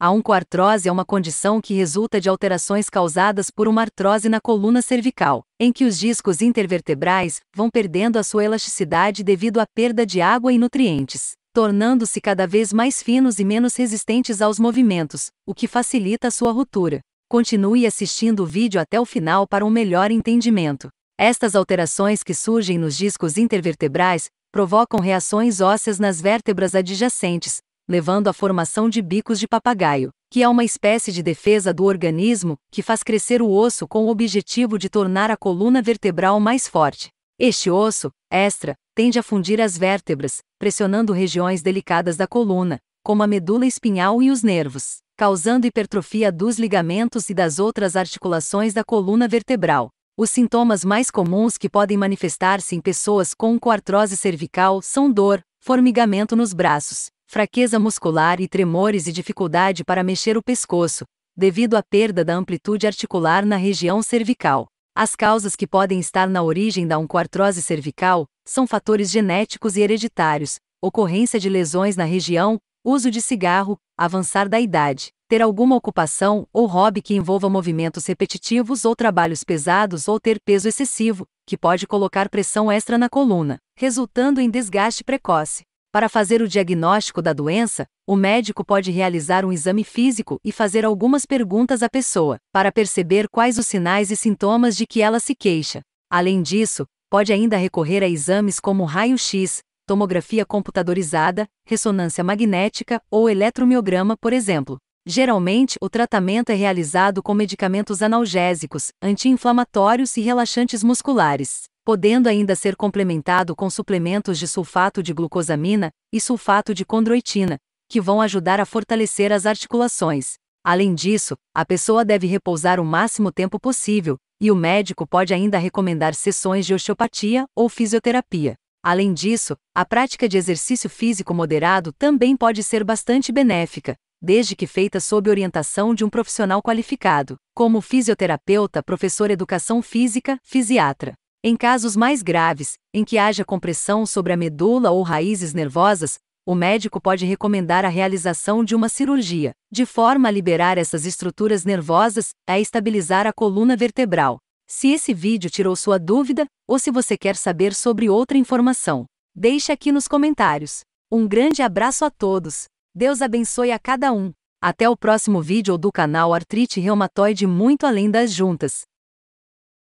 A oncoartrose é uma condição que resulta de alterações causadas por uma artrose na coluna cervical, em que os discos intervertebrais vão perdendo a sua elasticidade devido à perda de água e nutrientes, tornando-se cada vez mais finos e menos resistentes aos movimentos, o que facilita a sua ruptura. Continue assistindo o vídeo até o final para um melhor entendimento. Estas alterações que surgem nos discos intervertebrais provocam reações ósseas nas vértebras adjacentes, levando à formação de bicos de papagaio, que é uma espécie de defesa do organismo que faz crescer o osso com o objetivo de tornar a coluna vertebral mais forte. Este osso, extra, tende a fundir as vértebras, pressionando regiões delicadas da coluna, como a medula espinhal e os nervos, causando hipertrofia dos ligamentos e das outras articulações da coluna vertebral. Os sintomas mais comuns que podem manifestar-se em pessoas com coartrose cervical são dor, formigamento nos braços, fraqueza muscular e tremores e dificuldade para mexer o pescoço, devido à perda da amplitude articular na região cervical. As causas que podem estar na origem da oncoartrose cervical são fatores genéticos e hereditários, ocorrência de lesões na região, uso de cigarro, avançar da idade, ter alguma ocupação ou hobby que envolva movimentos repetitivos ou trabalhos pesados ou ter peso excessivo, que pode colocar pressão extra na coluna, resultando em desgaste precoce. Para fazer o diagnóstico da doença, o médico pode realizar um exame físico e fazer algumas perguntas à pessoa, para perceber quais os sinais e sintomas de que ela se queixa. Além disso, pode ainda recorrer a exames como raio-x, tomografia computadorizada, ressonância magnética ou eletromiograma, por exemplo. Geralmente, o tratamento é realizado com medicamentos analgésicos, anti-inflamatórios e relaxantes musculares podendo ainda ser complementado com suplementos de sulfato de glucosamina e sulfato de condroitina, que vão ajudar a fortalecer as articulações. Além disso, a pessoa deve repousar o máximo tempo possível, e o médico pode ainda recomendar sessões de osteopatia ou fisioterapia. Além disso, a prática de exercício físico moderado também pode ser bastante benéfica, desde que feita sob orientação de um profissional qualificado, como fisioterapeuta, professor educação física, fisiatra. Em casos mais graves, em que haja compressão sobre a medula ou raízes nervosas, o médico pode recomendar a realização de uma cirurgia, de forma a liberar essas estruturas nervosas a estabilizar a coluna vertebral. Se esse vídeo tirou sua dúvida ou se você quer saber sobre outra informação, deixe aqui nos comentários. Um grande abraço a todos. Deus abençoe a cada um. Até o próximo vídeo do canal Artrite Reumatoide muito além das juntas.